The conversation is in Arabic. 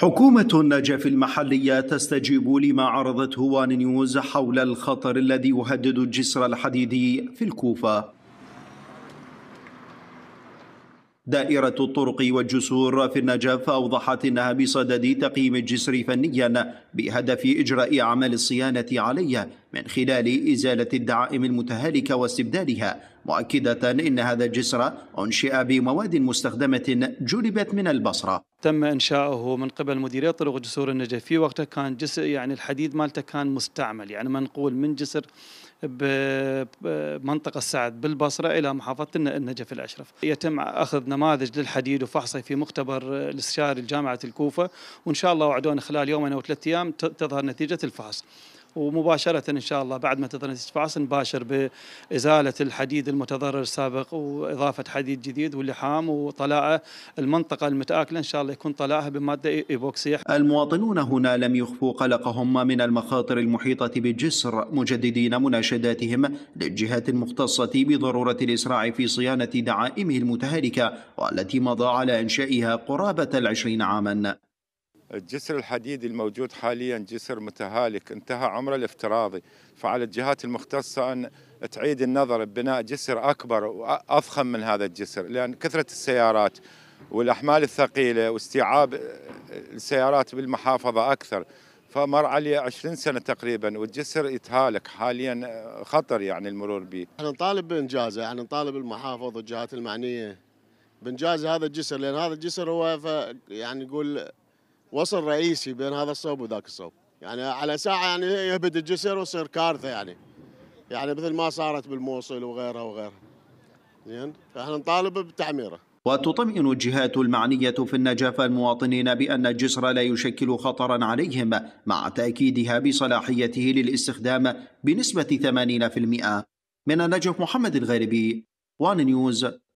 حكومة النجف المحلية تستجيب لما عرضته وان نيوز حول الخطر الذي يهدد الجسر الحديدي في الكوفة دائرة الطرق والجسور في النجف أوضحت أنها بصدد تقييم الجسر فنيا بهدف إجراء أعمال الصيانة عليه من خلال إزالة الدعائم المتهالكة واستبدالها مؤكدة إن هذا الجسر أنشئ بمواد مستخدمة جلبت من البصرة تم إنشاؤه من قبل مديرية طرق جسور النجف في وقتها كان جسر يعني الحديد مالته كان مستعمل يعني منقول من جسر بمنطقة سعد بالبصرة إلى محافظة النجف الأشرف يتم أخذ نماذج للحديد وفحصه في مختبر الاستشاري لجامعة الكوفة وإن شاء الله وعدونا خلال يومين أو ثلاثة أيام تظهر نتيجة الفحص ومباشرة إن شاء الله بعد ما تظهر نتيجة الفحص نباشر بإزالة الحديد المتضرر السابق وإضافة حديد جديد واللحام وطلاء المنطقة المتآكلة إن شاء الله يكون طلاءها بمادة إيبوكسية المواطنون هنا لم يخفوا قلقهم من المخاطر المحيطة بالجسر مجددين مناشداتهم للجهات المختصة بضرورة الإسراع في صيانة دعائمه المتهالكة والتي مضى على إنشائها قرابة العشرين عاما الجسر الحديدي الموجود حاليا جسر متهالك انتهى عمره الافتراضي فعلى الجهات المختصة أن تعيد النظر ببناء جسر أكبر وأضخم من هذا الجسر لأن كثرة السيارات والأحمال الثقيلة واستيعاب السيارات بالمحافظة أكثر فمر عليه 20 سنة تقريبا والجسر يتهالك حاليا خطر يعني المرور به احنا نطالب بإنجازه احنا نطالب المحافظ والجهات المعنية بإنجاز هذا الجسر لأن هذا الجسر هو يعني نقول وصل رئيسي بين هذا الصوب وذاك الصوب يعني على ساعه يعني يهبد الجسر ويصير كارثه يعني يعني مثل ما صارت بالموصل وغيرها وغيرها زين فاحنا نطالب بتعميره وتطمئن الجهات المعنية في النجف المواطنين بأن الجسر لا يشكل خطرا عليهم مع تأكيدها بصلاحيته للاستخدام بنسبة 80% من النجف محمد الغربي وان نيوز